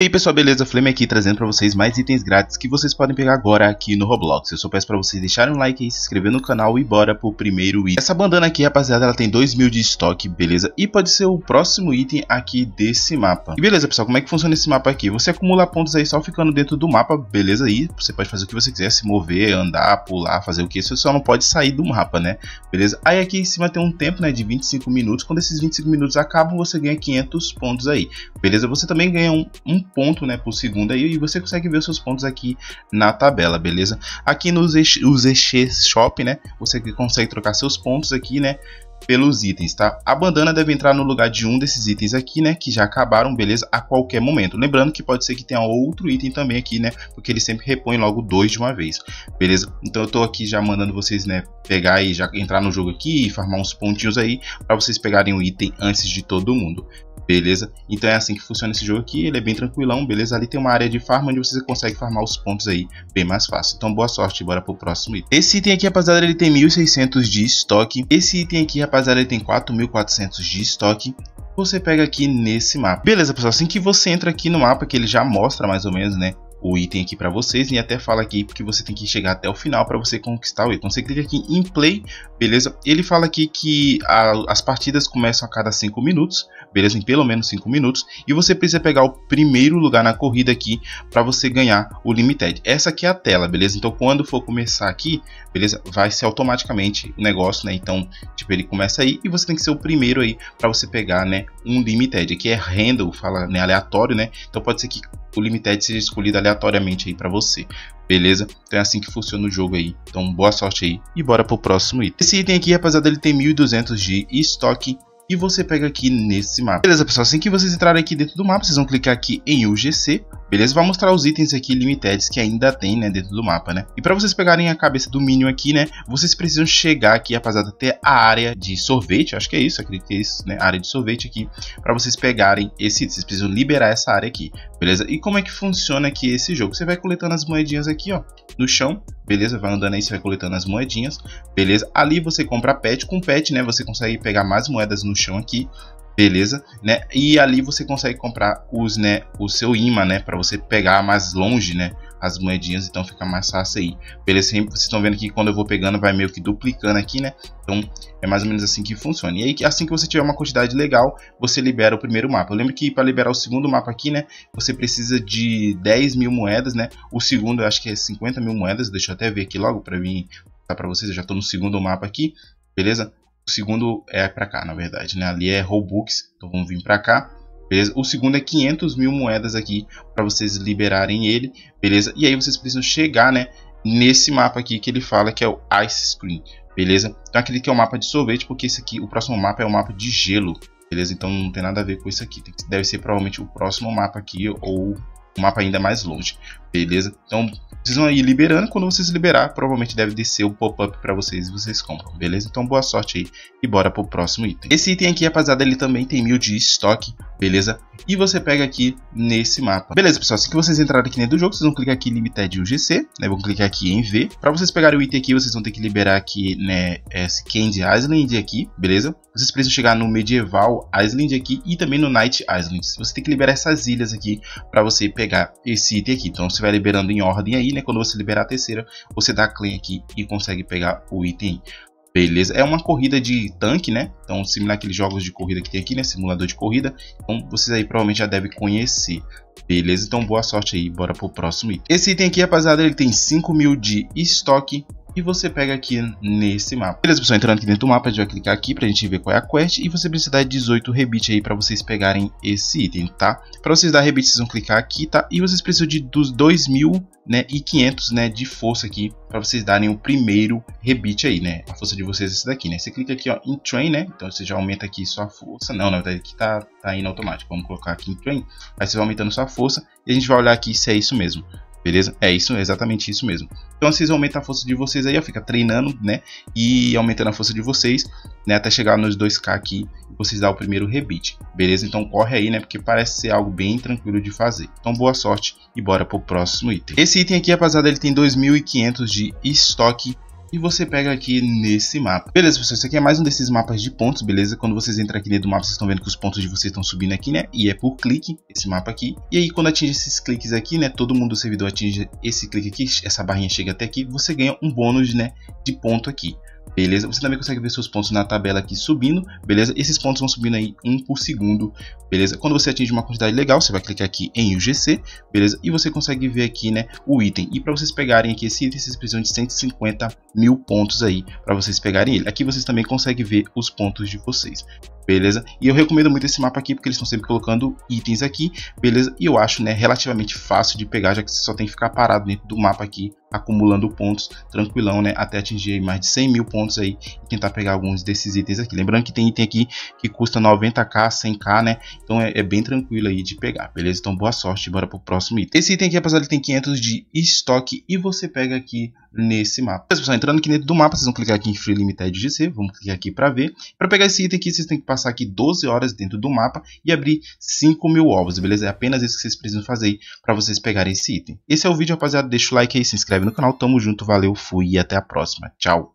E aí pessoal, beleza? Flame aqui trazendo para vocês mais itens grátis que vocês podem pegar agora aqui no Roblox. Eu só peço para vocês deixarem um like e se inscrever no canal e bora pro primeiro item. Essa bandana aqui, rapaziada, ela tem 2 mil de estoque, beleza? E pode ser o próximo item aqui desse mapa. E beleza pessoal, como é que funciona esse mapa aqui? Você acumula pontos aí só ficando dentro do mapa, beleza? aí você pode fazer o que você quiser, se mover, andar, pular, fazer o que, você só não pode sair do mapa, né? Beleza? Aí aqui em cima tem um tempo, né, de 25 minutos. Quando esses 25 minutos acabam, você ganha 500 pontos aí, beleza? Você também ganha um, um ponto né, por segundo aí, e você consegue ver os seus pontos aqui na tabela, beleza? Aqui nos os Eche Shop, né, você consegue trocar seus pontos aqui, né, pelos itens, tá? A bandana deve entrar no lugar de um desses itens aqui, né? Que já acabaram, beleza? A qualquer momento. Lembrando que pode ser que tenha outro item também aqui, né? Porque ele sempre repõe logo dois de uma vez, beleza? Então eu tô aqui já mandando vocês, né? Pegar e já entrar no jogo aqui e farmar uns pontinhos aí para vocês pegarem o item antes de todo mundo, Beleza? Então é assim que funciona esse jogo aqui, ele é bem tranquilão, beleza? Ali tem uma área de farm onde você consegue farmar os pontos aí bem mais fácil. Então boa sorte, bora pro próximo item. Esse item aqui, rapaziada, ele tem 1.600 de estoque. Esse item aqui, rapaziada, ele tem 4.400 de estoque você pega aqui nesse mapa. Beleza, pessoal, assim que você entra aqui no mapa, que ele já mostra mais ou menos, né, o item aqui para vocês e até fala aqui que você tem que chegar até o final para você conquistar o item. Então, você clica aqui em play, beleza? Ele fala aqui que a, as partidas começam a cada 5 minutos, beleza? Em pelo menos 5 minutos e você precisa pegar o primeiro lugar na corrida aqui para você ganhar o limited. Essa aqui é a tela, beleza? Então quando for começar aqui, beleza? Vai ser automaticamente o negócio, né? Então, tipo, ele começa aí e você tem que ser o primeiro aí para você pegar, né, um limited, aqui é random, fala, né, aleatório, né? Então pode ser que o Limited seja escolhido aleatoriamente aí para você. Beleza? Então é assim que funciona o jogo aí. Então boa sorte aí e bora pro próximo item. Esse item aqui, rapaziada, ele tem 1200 de estoque e você pega aqui nesse mapa. Beleza, pessoal? Assim que vocês entrarem aqui dentro do mapa, vocês vão clicar aqui em UGC. Beleza? Vai mostrar os itens aqui limitados que ainda tem, né, dentro do mapa, né? E para vocês pegarem a cabeça do Minion aqui, né, vocês precisam chegar aqui, rapaziada, até a área de sorvete, acho que é isso, acredito que é isso, né, a área de sorvete aqui, para vocês pegarem esse item, vocês precisam liberar essa área aqui, beleza? E como é que funciona aqui esse jogo? Você vai coletando as moedinhas aqui, ó, no chão, beleza? Vai andando aí, você vai coletando as moedinhas, beleza? Ali você compra pet, com pet, né, você consegue pegar mais moedas no chão aqui, Beleza? Né? E ali você consegue comprar os, né, o seu imã, né, para você pegar mais longe, né, as moedinhas, então fica mais fácil aí. Beleza? Vocês estão vendo que quando eu vou pegando vai meio que duplicando aqui, né? Então é mais ou menos assim que funciona. E aí assim que você tiver uma quantidade legal, você libera o primeiro mapa. Eu lembro que para liberar o segundo mapa aqui, né, você precisa de 10 mil moedas, né? O segundo eu acho que é 50 mil moedas, deixa eu até ver aqui logo para mim tá para vocês, eu já estou no segundo mapa aqui, beleza? O segundo é para cá, na verdade, né? Ali é Robux, então vamos vir para cá. Beleza? O segundo é 500 mil moedas aqui para vocês liberarem ele, beleza? E aí vocês precisam chegar, né? Nesse mapa aqui que ele fala que é o Ice Screen, beleza? Então aquele que é o mapa de sorvete, porque esse aqui, o próximo mapa é o mapa de gelo, beleza? Então não tem nada a ver com isso aqui. Deve ser provavelmente o próximo mapa aqui ou o mapa ainda é mais longe, beleza? Então precisam ir liberando, quando vocês liberar, provavelmente deve descer o pop-up para vocês e vocês compram, beleza? Então boa sorte aí e bora pro próximo item. Esse item aqui, rapaziada, ele também tem mil de estoque, beleza? E você pega aqui nesse mapa. Beleza, pessoal, assim que vocês entrarem aqui dentro do jogo, vocês vão clicar aqui em Limited UGC, né? Vão clicar aqui em V. Para vocês pegarem o item aqui, vocês vão ter que liberar aqui, né, esse é, Candy Island aqui, beleza? Vocês precisam chegar no Medieval Island aqui e também no Night Island. Você tem que liberar essas ilhas aqui para você pegar esse item aqui. Então você vai liberando em ordem aí, né? Quando você liberar a terceira, você dá clean aqui e consegue pegar o item Beleza, é uma corrida de tanque, né? Então, similar aqueles jogos de corrida que tem aqui, né? Simulador de corrida. Então, vocês aí provavelmente já devem conhecer. Beleza, então boa sorte aí, bora pro próximo item. Esse item aqui, rapaziada, ele tem 5 mil de estoque e você pega aqui nesse mapa. Beleza, pessoal, entrando aqui dentro do mapa, a gente vai clicar aqui pra gente ver qual é a quest e você precisa dar 18 rebites aí pra vocês pegarem esse item, tá? Pra vocês dar rebites, vocês vão clicar aqui, tá? E vocês precisam de dos 2 mil né, e 500 né, de força aqui para vocês darem o primeiro rebite aí, né? A força de vocês é esse daqui, né? Você clica aqui ó, em train, né? Então você já aumenta aqui sua força. Não, na verdade aqui tá, tá indo automático. Vamos colocar aqui em train. Aí você vai aumentando sua força e a gente vai olhar aqui se é isso mesmo. Beleza? É isso, é exatamente isso mesmo. Então vocês aumentam a força de vocês aí, ó, fica treinando, né? E aumentando a força de vocês, né? Até chegar nos 2k aqui, vocês dão o primeiro rebite, beleza? Então corre aí, né? Porque parece ser algo bem tranquilo de fazer. Então boa sorte e bora pro próximo item. Esse item aqui, rapaziada, ele tem 2.500 de estoque e você pega aqui nesse mapa. Beleza, pessoal, isso aqui é mais um desses mapas de pontos, beleza? Quando vocês entram aqui dentro do mapa, vocês estão vendo que os pontos de vocês estão subindo aqui, né? E é por clique, esse mapa aqui. E aí, quando atinge esses cliques aqui, né? Todo mundo do servidor atinge esse clique aqui, essa barrinha chega até aqui, você ganha um bônus, né? De ponto aqui beleza? Você também consegue ver seus pontos na tabela aqui subindo, beleza? Esses pontos vão subindo aí um por segundo, beleza? Quando você atinge uma quantidade legal, você vai clicar aqui em UGC, beleza? E você consegue ver aqui, né, o item. E para vocês pegarem aqui esse item, vocês precisam de 150 mil pontos aí para vocês pegarem ele. Aqui vocês também conseguem ver os pontos de vocês, beleza? E eu recomendo muito esse mapa aqui, porque eles estão sempre colocando itens aqui, beleza? E eu acho, né, relativamente fácil de pegar, já que você só tem que ficar parado dentro do mapa aqui acumulando pontos tranquilão, né? Até atingir mais de 100 mil pontos aí e tentar pegar alguns desses itens aqui. Lembrando que tem item aqui que custa 90k, 100k, né? Então é, é bem tranquilo aí de pegar, beleza? Então boa sorte, bora pro próximo item. Esse item aqui, apesar de ter 500 de estoque e você pega aqui nesse mapa. pessoal, entrando aqui dentro do mapa, vocês vão clicar aqui em Free Limited GC, vamos clicar aqui para ver. Para pegar esse item aqui, vocês têm que passar aqui 12 horas dentro do mapa e abrir 5 mil ovos, beleza? É apenas isso que vocês precisam fazer para vocês pegarem esse item. Esse é o vídeo, rapaziada. Deixa o like aí, se inscreve no canal. Tamo junto, valeu, fui e até a próxima. Tchau!